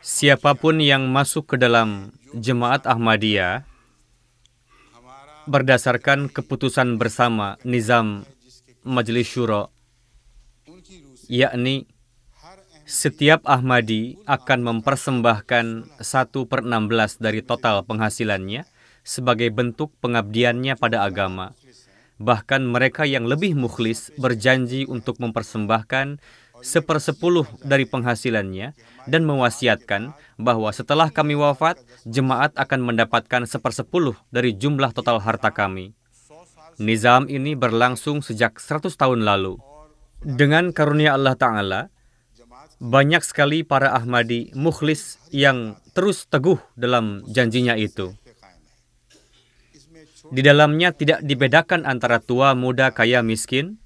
Siapapun yang masuk ke dalam jemaat Ahmadiyah berdasarkan keputusan bersama Nizam Majelis Syuro, yakni setiap Ahmadi akan mempersembahkan satu per enam belas dari total penghasilannya sebagai bentuk pengabdiannya pada agama. Bahkan mereka yang lebih mukhlis berjanji untuk mempersembahkan sepersepuluh dari penghasilannya dan mewasiatkan bahwa setelah kami wafat, jemaat akan mendapatkan sepersepuluh dari jumlah total harta kami. Nizam ini berlangsung sejak 100 tahun lalu. Dengan karunia Allah Ta'ala, banyak sekali para Ahmadi mukhlis yang terus teguh dalam janjinya itu. Di dalamnya tidak dibedakan antara tua, muda, kaya, miskin,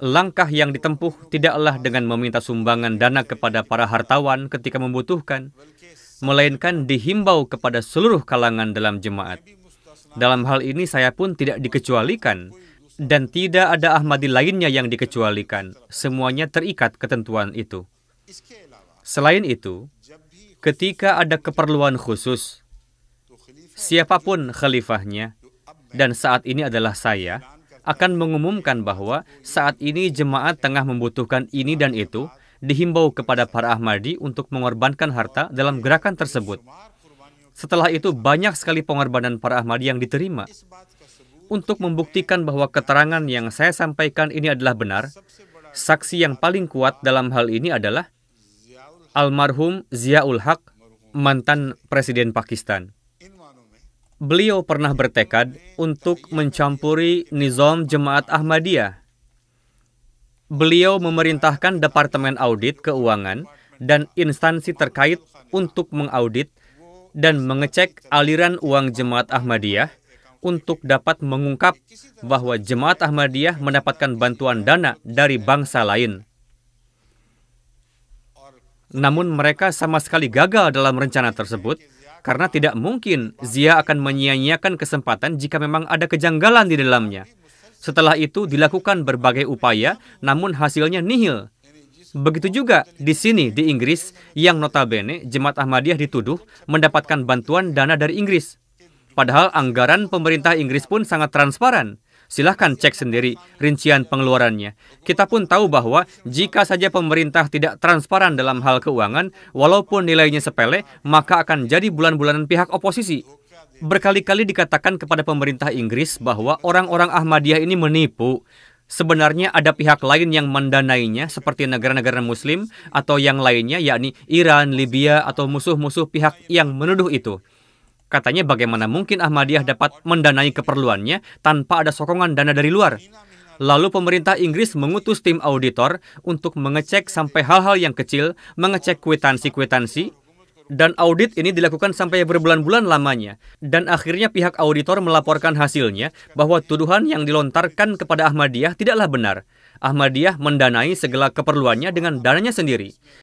langkah yang ditempuh tidaklah dengan meminta sumbangan dana kepada para hartawan ketika membutuhkan, melainkan dihimbau kepada seluruh kalangan dalam jemaat. Dalam hal ini saya pun tidak dikecualikan, dan tidak ada Ahmadi lainnya yang dikecualikan. Semuanya terikat ketentuan itu. Selain itu, ketika ada keperluan khusus, siapapun khalifahnya, dan saat ini adalah saya, akan mengumumkan bahwa saat ini jemaat tengah membutuhkan ini dan itu, dihimbau kepada para Ahmadi untuk mengorbankan harta dalam gerakan tersebut. Setelah itu banyak sekali pengorbanan para Ahmadi yang diterima. Untuk membuktikan bahwa keterangan yang saya sampaikan ini adalah benar, saksi yang paling kuat dalam hal ini adalah almarhum Ziaul Haq, mantan Presiden Pakistan beliau pernah bertekad untuk mencampuri nizam jemaat Ahmadiyah. Beliau memerintahkan Departemen Audit Keuangan dan instansi terkait untuk mengaudit dan mengecek aliran uang jemaat Ahmadiyah untuk dapat mengungkap bahwa jemaat Ahmadiyah mendapatkan bantuan dana dari bangsa lain. Namun mereka sama sekali gagal dalam rencana tersebut karena tidak mungkin Zia akan menyia-nyiakan kesempatan jika memang ada kejanggalan di dalamnya. Setelah itu dilakukan berbagai upaya, namun hasilnya nihil. Begitu juga di sini di Inggris yang notabene jemaat Ahmadiyah dituduh mendapatkan bantuan dana dari Inggris. Padahal anggaran pemerintah Inggris pun sangat transparan. Silahkan cek sendiri rincian pengeluarannya. Kita pun tahu bahwa jika saja pemerintah tidak transparan dalam hal keuangan, walaupun nilainya sepele, maka akan jadi bulan-bulanan pihak oposisi. Berkali-kali dikatakan kepada pemerintah Inggris bahwa orang-orang Ahmadiyah ini menipu. Sebenarnya ada pihak lain yang mendanainya seperti negara-negara muslim atau yang lainnya yakni Iran, Libya atau musuh-musuh pihak yang menuduh itu. Katanya bagaimana mungkin Ahmadiyah dapat mendanai keperluannya tanpa ada sokongan dana dari luar. Lalu pemerintah Inggris mengutus tim auditor untuk mengecek sampai hal-hal yang kecil, mengecek kwitansi-kwitansi, dan audit ini dilakukan sampai berbulan-bulan lamanya. Dan akhirnya pihak auditor melaporkan hasilnya bahwa tuduhan yang dilontarkan kepada Ahmadiyah tidaklah benar. Ahmadiyah mendanai segala keperluannya dengan dananya sendiri.